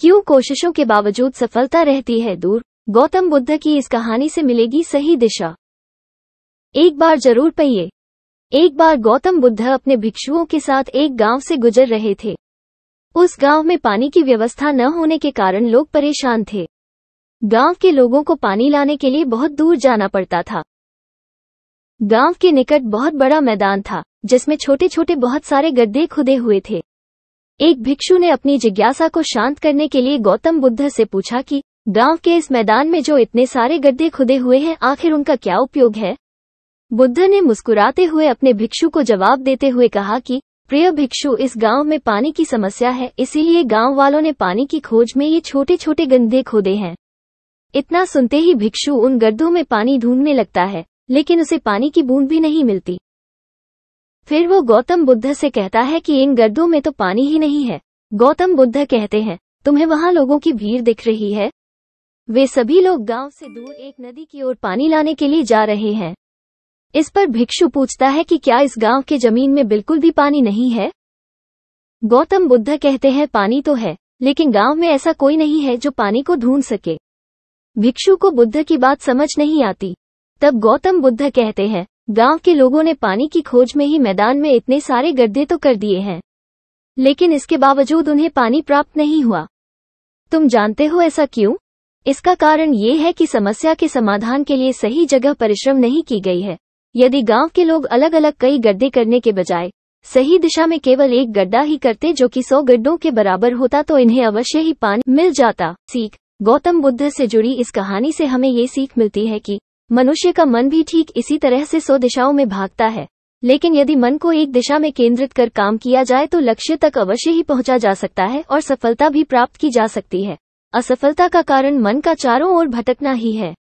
क्यों कोशिशों के बावजूद सफलता रहती है दूर गौतम बुद्ध की इस कहानी से मिलेगी सही दिशा एक बार जरूर पहिए एक बार गौतम बुद्ध अपने भिक्षुओं के साथ एक गांव से गुजर रहे थे उस गांव में पानी की व्यवस्था न होने के कारण लोग परेशान थे गांव के लोगों को पानी लाने के लिए बहुत दूर जाना पड़ता था गांव के निकट बहुत बड़ा मैदान था जिसमें छोटे छोटे बहुत सारे गड्ढे खुदे हुए थे एक भिक्षु ने अपनी जिज्ञासा को शांत करने के लिए गौतम बुद्ध से पूछा कि गांव के इस मैदान में जो इतने सारे गड्ढे खुदे हुए हैं आखिर उनका क्या उपयोग है बुद्ध ने मुस्कुराते हुए अपने भिक्षु को जवाब देते हुए कहा कि प्रिय भिक्षु इस गांव में पानी की समस्या है इसीलिए गांव वालों ने पानी की खोज में ये छोटे छोटे गंदे खोदे हैं इतना सुनते ही भिक्षु उन गड्ढों में पानी ढूंढने लगता है लेकिन उसे पानी की बूंद भी नहीं मिलती फिर वो गौतम बुद्ध से कहता है कि इन गर्दों में तो पानी ही नहीं है गौतम बुद्ध कहते हैं तुम्हें वहाँ लोगों की भीड़ दिख रही है वे सभी लोग गांव से दूर एक नदी की ओर पानी लाने के लिए जा रहे हैं इस पर भिक्षु पूछता है कि क्या इस गांव के जमीन में बिल्कुल भी पानी नहीं है गौतम बुद्ध कहते हैं पानी तो है लेकिन गांव में ऐसा कोई नहीं है जो पानी को ढूंढ सके भिक्षु को बुद्ध की बात समझ नहीं आती तब गौतम बुद्ध कहते हैं गांव के लोगों ने पानी की खोज में ही मैदान में इतने सारे गड्ढे तो कर दिए हैं लेकिन इसके बावजूद उन्हें पानी प्राप्त नहीं हुआ तुम जानते हो ऐसा क्यों इसका कारण ये है कि समस्या के समाधान के लिए सही जगह परिश्रम नहीं की गई है यदि गांव के लोग अलग अलग कई गड्ढे करने के बजाय सही दिशा में केवल एक गड्ढा ही करते जो कि सौ गड्ढों के बराबर होता तो इन्हें अवश्य ही पानी मिल जाता सीख गौतम बुद्ध से जुड़ी इस कहानी से हमें ये सीख मिलती है कि मनुष्य का मन भी ठीक इसी तरह से सौ दिशाओं में भागता है लेकिन यदि मन को एक दिशा में केंद्रित कर काम किया जाए तो लक्ष्य तक अवश्य ही पहुंचा जा सकता है और सफलता भी प्राप्त की जा सकती है असफलता का कारण मन का चारों ओर भटकना ही है